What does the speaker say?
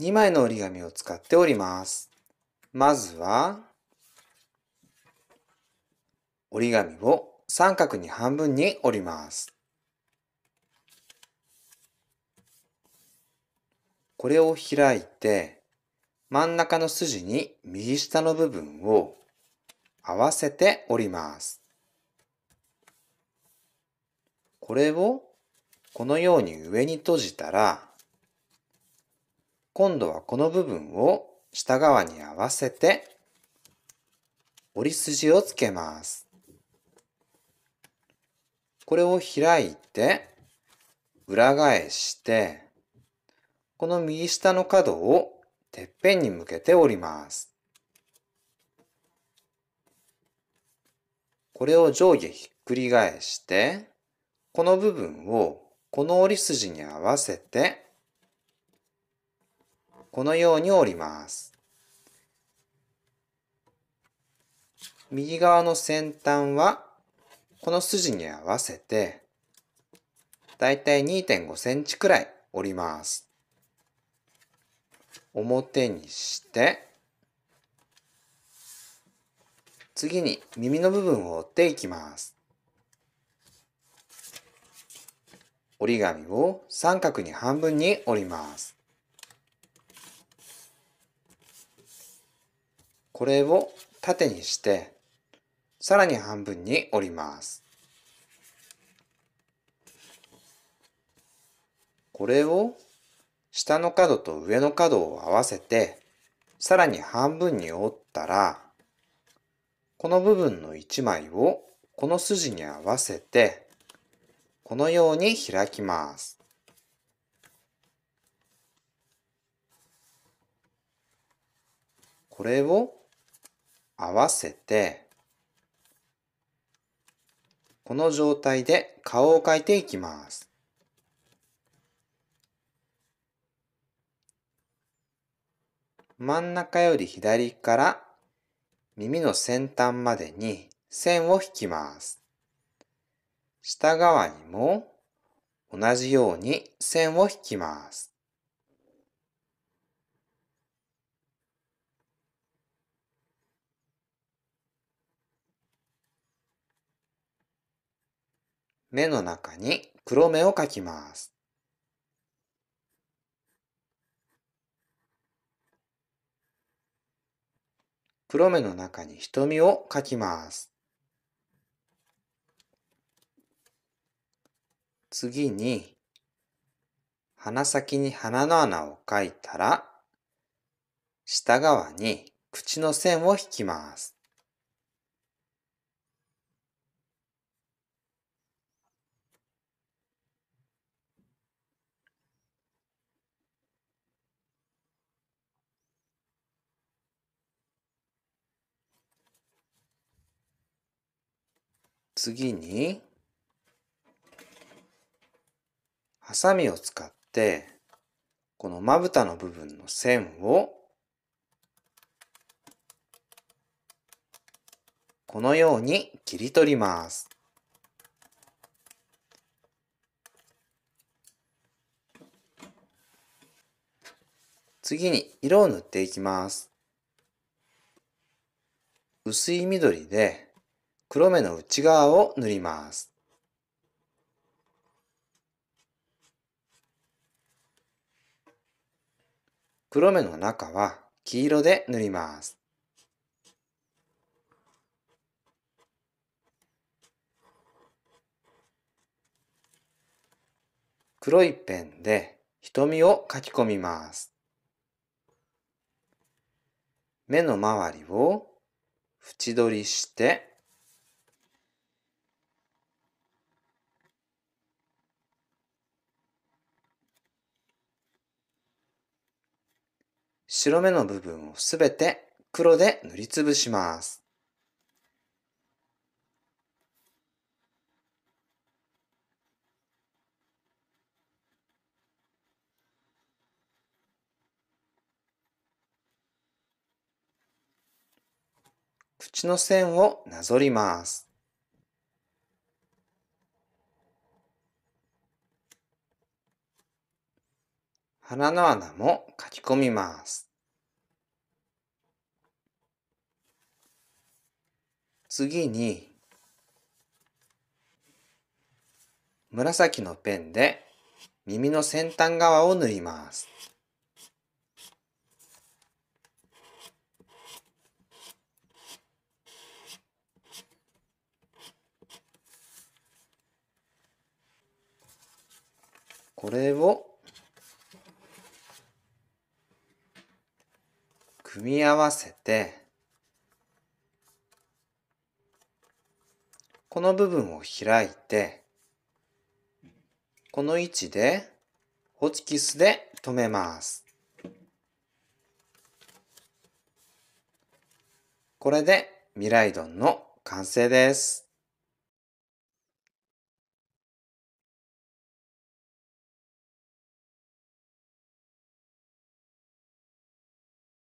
2枚の折り紙を使っております。まずは、折り紙を三角に半分に折ります。これを開いて、真ん中の筋に右下の部分を合わせて折ります。これをこのように上に閉じたら、今度はこの部分を下側に合わせて折り筋をつけます。これを開いて裏返してこの右下の角をてっぺんに向けて折ります。これを上下ひっくり返してこの部分をこの折り筋に合わせてこのように折ります。右側の先端はこの筋に合わせてだいたい2.5センチくらい折ります。表にして次に耳の部分を折っていきます。折り紙を三角に半分に折ります。これを縦にしてさらに半分に折りますこれを下の角と上の角を合わせてさらに半分に折ったらこの部分の1枚をこの筋に合わせてこのように開きますこれを合わせて、この状態で顔を描いていきます。真ん中より左から耳の先端までに線を引きます。下側にも同じように線を引きます。目の中に黒目を描きます。黒目の中に瞳を描きます。次に、鼻先に鼻の穴を描いたら、下側に口の線を引きます。次に、ハサミを使って、このまぶたの部分の線を、このように切り取ります。次に色を塗っていきます。薄い緑で黒目の内側を塗ります。黒目の中は黄色で塗ります。黒いペンで瞳を書き込みます。目の周りを縁取りして白目の部分をすべて黒で塗りつぶします。口の線をなぞります。鼻の穴も書き込みます。次に、紫のペンで耳の先端側を塗ります。これを組み合わせて、この部分を開いて、この位置でホチキスで留めます。これで未来丼の完成です。